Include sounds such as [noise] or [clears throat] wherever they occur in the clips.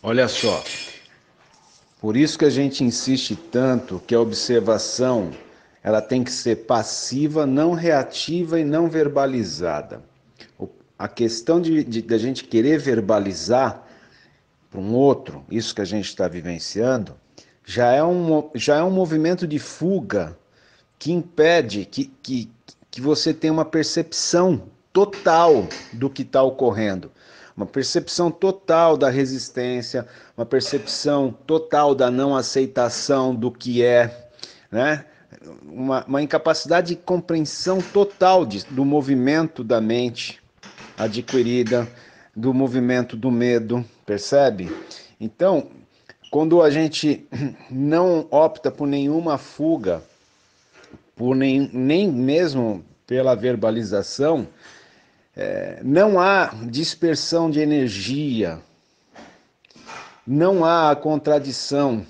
Olha só. Por isso que a gente insiste tanto que a observação ela tem que ser passiva, não reativa e não verbalizada. A questão de, de, de a gente querer verbalizar para um outro isso que a gente está vivenciando já é, um, já é um movimento de fuga que impede que, que, que você tenha uma percepção total do que está ocorrendo uma percepção total da resistência, uma percepção total da não aceitação do que é, né? Uma, uma incapacidade de compreensão total de, do movimento da mente adquirida, do movimento do medo, percebe? Então, quando a gente [clears throat] não opta por nenhuma fuga, por nem, nem mesmo pela verbalização, é, não há dispersão de energia, não há contradição,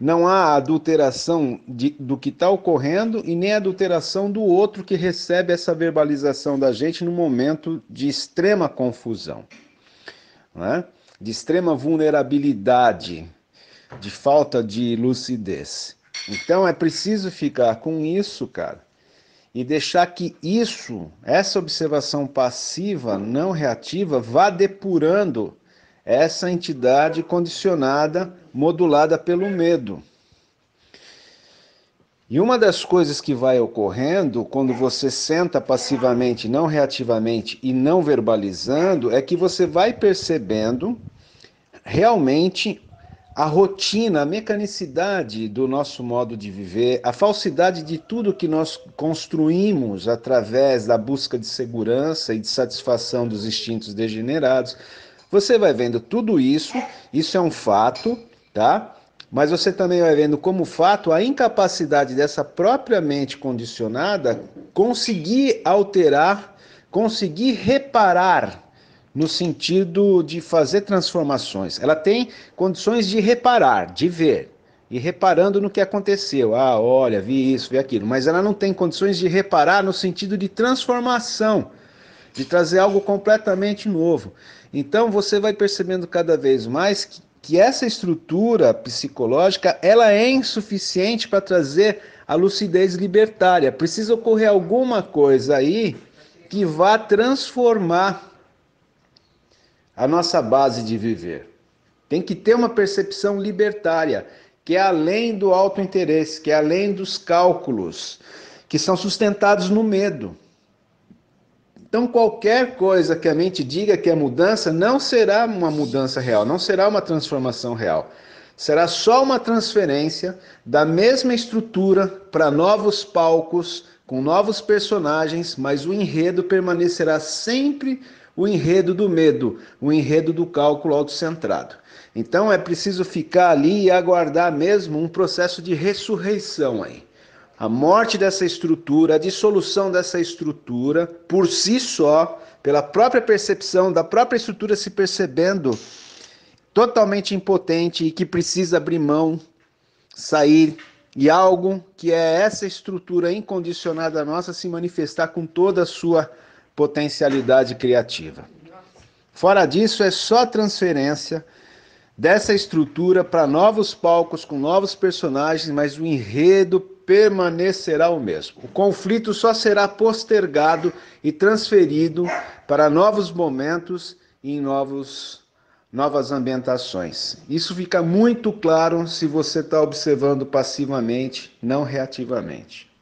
não há adulteração de, do que está ocorrendo e nem adulteração do outro que recebe essa verbalização da gente no momento de extrema confusão, né? de extrema vulnerabilidade, de falta de lucidez. Então é preciso ficar com isso, cara e deixar que isso, essa observação passiva, não reativa, vá depurando essa entidade condicionada, modulada pelo medo. E uma das coisas que vai ocorrendo quando você senta passivamente, não reativamente e não verbalizando, é que você vai percebendo realmente a rotina, a mecanicidade do nosso modo de viver, a falsidade de tudo que nós construímos através da busca de segurança e de satisfação dos instintos degenerados. Você vai vendo tudo isso, isso é um fato, tá? Mas você também vai vendo como fato a incapacidade dessa própria mente condicionada conseguir alterar, conseguir reparar no sentido de fazer transformações. Ela tem condições de reparar, de ver, e reparando no que aconteceu. Ah, olha, vi isso, vi aquilo. Mas ela não tem condições de reparar no sentido de transformação, de trazer algo completamente novo. Então você vai percebendo cada vez mais que, que essa estrutura psicológica ela é insuficiente para trazer a lucidez libertária. Precisa ocorrer alguma coisa aí que vá transformar a nossa base de viver. Tem que ter uma percepção libertária, que é além do autointeresse, que é além dos cálculos, que são sustentados no medo. Então, qualquer coisa que a mente diga que é mudança, não será uma mudança real, não será uma transformação real. Será só uma transferência da mesma estrutura para novos palcos, com novos personagens, mas o enredo permanecerá sempre o enredo do medo, o enredo do cálculo autocentrado. Então é preciso ficar ali e aguardar mesmo um processo de ressurreição aí. A morte dessa estrutura, a dissolução dessa estrutura, por si só, pela própria percepção, da própria estrutura se percebendo totalmente impotente e que precisa abrir mão, sair, e algo que é essa estrutura incondicionada nossa se manifestar com toda a sua potencialidade criativa. Fora disso, é só transferência dessa estrutura para novos palcos com novos personagens, mas o enredo permanecerá o mesmo. O conflito só será postergado e transferido para novos momentos e em novos novas ambientações. Isso fica muito claro se você está observando passivamente, não reativamente.